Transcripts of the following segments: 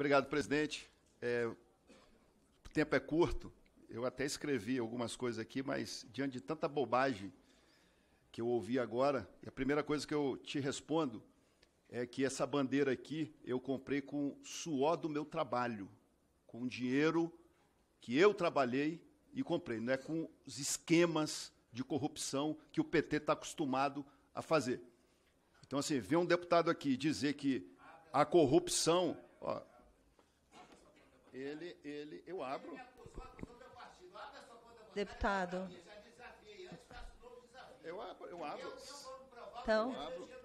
Obrigado, presidente. É, o tempo é curto. Eu até escrevi algumas coisas aqui, mas diante de tanta bobagem que eu ouvi agora, a primeira coisa que eu te respondo é que essa bandeira aqui eu comprei com suor do meu trabalho, com dinheiro que eu trabalhei e comprei, não é com os esquemas de corrupção que o PT está acostumado a fazer. Então, assim, ver um deputado aqui dizer que a corrupção. Ó, ele, ele, eu abro. Ele acusou, acusou meu partido. Abre a sua conta Deputado. Eu abro, eu abro. Então, eu abro. Então?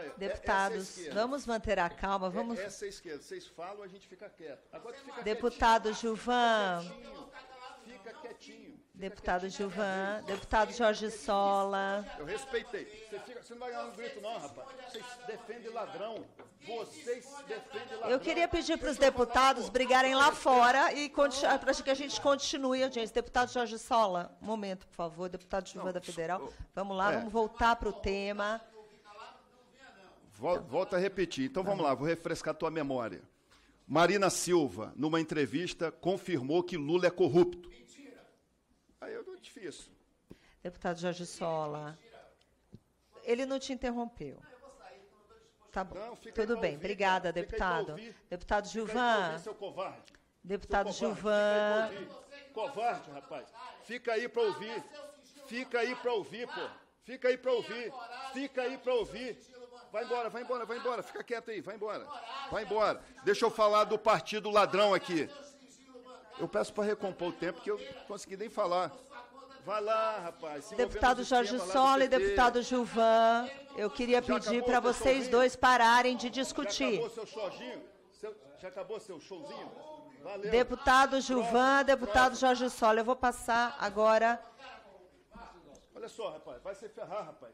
É deputados, é vamos manter a calma, é, vamos. É essa esquerda, vocês falam, a gente fica quieto. Agora, fica Deputado Gilvan, fica quietinho. Deputado Gilvan, né? deputado Jorge Sola. Eu respeitei. Você, fica, você não vai ganhar um grito, não, rapaz. Vocês defendem ladrão. Vocês defendem ladrão. Eu queria pedir para os deputados brigarem lá fora e ah, para que a gente continue a audiência. Deputado Jorge Sola, um momento, por favor. Deputado Gilvan da Federal. Vamos lá, é. vamos voltar para o tema. Volta a repetir. Então vamos lá, vou refrescar a tua memória. Marina Silva, numa entrevista, confirmou que Lula é corrupto difícil. Deputado Jorge Sola, ele não te interrompeu. Ah, então tá bom. Não, Tudo bem. Ouvir, Obrigada, deputado. Deputado Gilvan. Deputado covarde. Gilvan. Covarde, rapaz. Fica aí para ouvir. Fica aí para ouvir, pô. Fica aí para ouvir. Fica aí para ouvir. Vai embora, vai embora, vai embora. Fica quieto aí, vai embora. Vai embora. Deixa eu falar do partido ladrão aqui. Eu peço para recompor o tempo, que eu não consegui nem falar. Vai lá, rapaz. Deputado Jorge Sola e deputado Gilvan, eu queria pedir para vocês showzinho? dois pararem de discutir. Já acabou seu showzinho? Seu... Já acabou seu showzinho? Valeu. Deputado Gilvan, deputado Prova. Jorge Sola, eu vou passar agora. Olha só, rapaz, vai se ferrar, rapaz.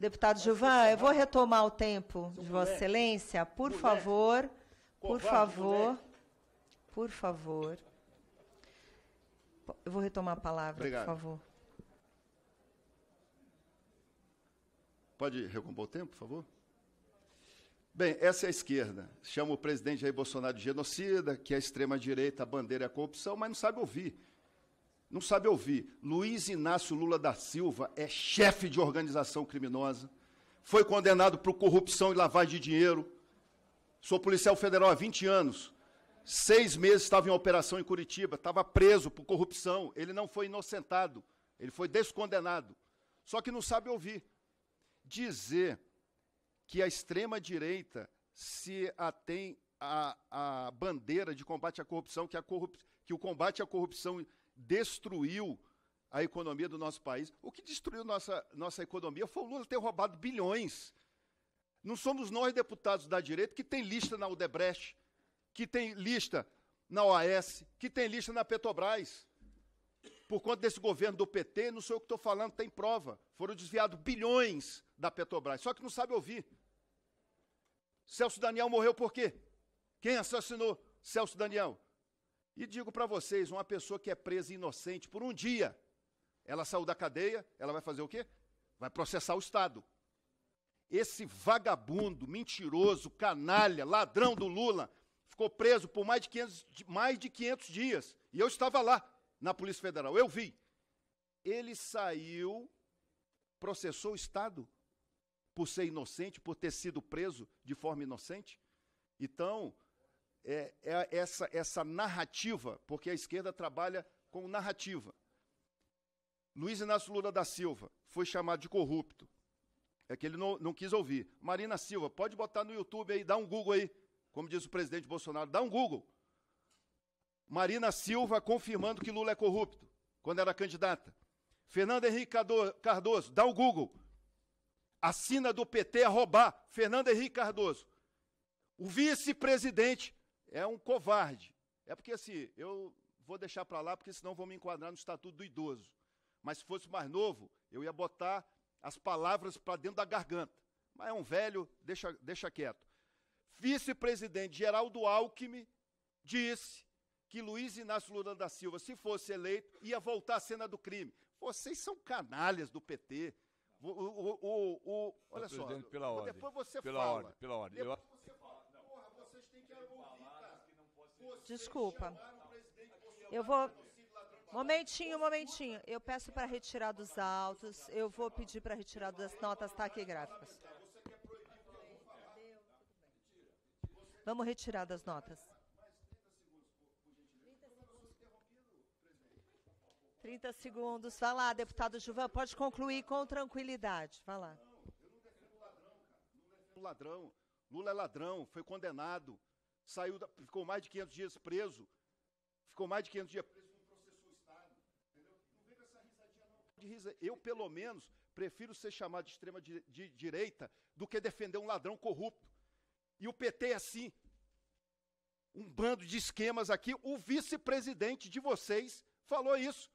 Deputado Gilvan, eu vou retomar o tempo Seu de Vossa Excelência. Por moleque. favor, por favor, moleque. por favor. Eu vou retomar a palavra, Obrigado. por favor. Pode recompor o tempo, por favor? Bem, essa é a esquerda. Chama o presidente Jair Bolsonaro de genocida, que é a extrema-direita, a bandeira é a corrupção, mas não sabe ouvir. Não sabe ouvir. Luiz Inácio Lula da Silva é chefe de organização criminosa, foi condenado por corrupção e lavagem de dinheiro. Sou policial federal há 20 anos seis meses estava em operação em Curitiba, estava preso por corrupção. Ele não foi inocentado, ele foi descondenado. Só que não sabe ouvir. Dizer que a extrema-direita se atém à, à, bandeira de combate à corrupção, que, corrup que o combate à corrupção destruiu a economia do nosso país. O que destruiu nossa, nossa economia foi o Lula ter roubado bilhões. Não somos nós, deputados da direita, que tem lista na Udebrecht que tem lista na OAS, que tem lista na Petrobras. Por conta desse governo do PT, não sei o que estou falando, tem prova. Foram desviados bilhões da Petrobras, só que não sabe ouvir. Celso Daniel morreu por quê? Quem assassinou Celso Daniel? E digo para vocês, uma pessoa que é presa inocente por um dia, ela saiu da cadeia, ela vai fazer o quê? Vai processar o Estado. Esse vagabundo, mentiroso, canalha, ladrão do Lula, ficou preso por mais de 500, mais de 500 dias. E eu estava lá, na Polícia Federal, eu vi. Ele saiu, processou o Estado por ser inocente, por ter sido preso de forma inocente. Então, é, é essa, essa narrativa, porque a esquerda trabalha com narrativa. Luiz Inácio Lula da Silva foi chamado de corrupto. É que ele não, não quis ouvir. Marina Silva, pode botar no YouTube aí, dá um Google aí. Como diz o presidente Bolsonaro, dá um Google. Marina Silva confirmando que Lula é corrupto, quando era candidata. Fernando Henrique Cardoso, dá o um Google. Assina do PT a é roubar Fernando Henrique Cardoso. O vice-presidente é um covarde. É porque assim, eu vou deixar para lá, porque senão vou me enquadrar no Estatuto do Idoso. Mas se fosse mais novo, eu ia botar as palavras para dentro da garganta. Mas é um velho, deixa, deixa quieto vice-presidente Geraldo Alckmin disse que Luiz Inácio Lula da Silva, se fosse eleito, ia voltar à cena do crime. Vocês são canalhas do PT. O, o, o, o olha tá, só. Pela ordem. Depois você pela fala. Ordem, pela ordem. Depois você fala. Desculpa. Eu vou. Momentinho, momentinho. Eu peço para retirar dos autos. Eu vou pedir para retirar das notas taquigráficas. Vamos retirar das notas. 30 segundos. Vai lá, deputado Juvan, pode concluir com tranquilidade. Vai lá. Não, eu não ladrão, cara. É não ladrão. Lula é ladrão, foi condenado, saiu, da, ficou mais de 500 dias preso, ficou mais de 500 dias preso, Eu, pelo menos, prefiro ser chamado de extrema direita do que defender um ladrão corrupto. E o PT é assim. Um bando de esquemas aqui. O vice-presidente de vocês falou isso.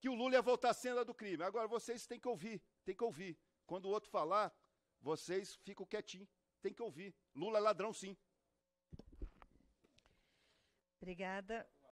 Que o Lula ia voltar à cena do crime. Agora vocês têm que ouvir, tem que ouvir. Quando o outro falar, vocês ficam quietinhos. Tem que ouvir. Lula é ladrão, sim. Obrigada.